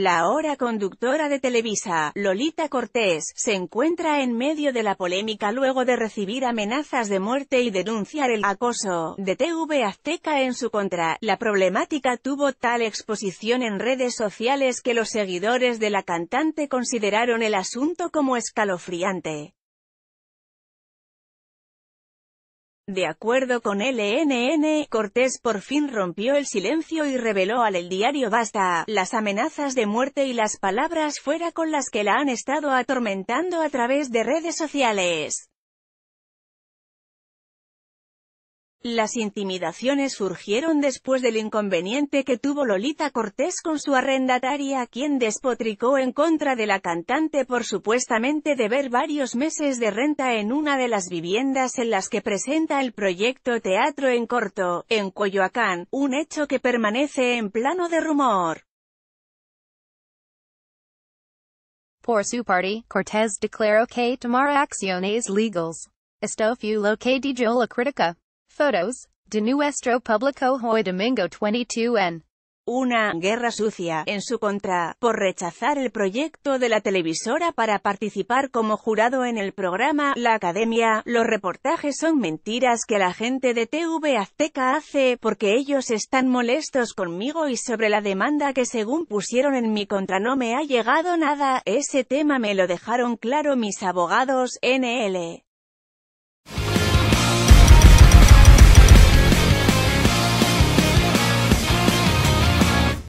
La hora conductora de Televisa, Lolita Cortés, se encuentra en medio de la polémica luego de recibir amenazas de muerte y denunciar el acoso de TV Azteca en su contra. La problemática tuvo tal exposición en redes sociales que los seguidores de la cantante consideraron el asunto como escalofriante. De acuerdo con LNN, Cortés por fin rompió el silencio y reveló al el diario Basta, las amenazas de muerte y las palabras fuera con las que la han estado atormentando a través de redes sociales. Las intimidaciones surgieron después del inconveniente que tuvo Lolita Cortés con su arrendataria quien despotricó en contra de la cantante por supuestamente deber varios meses de renta en una de las viviendas en las que presenta el proyecto Teatro en Corto, en Coyoacán, un hecho que permanece en plano de rumor. Por su parte, Cortés declaró que tomar acciones legales. que la Photos, de Nuestro Público Hoy Domingo 22 en una guerra sucia en su contra, por rechazar el proyecto de la televisora para participar como jurado en el programa La Academia. Los reportajes son mentiras que la gente de TV Azteca hace, porque ellos están molestos conmigo y sobre la demanda que según pusieron en mi contra no me ha llegado nada. Ese tema me lo dejaron claro mis abogados, NL.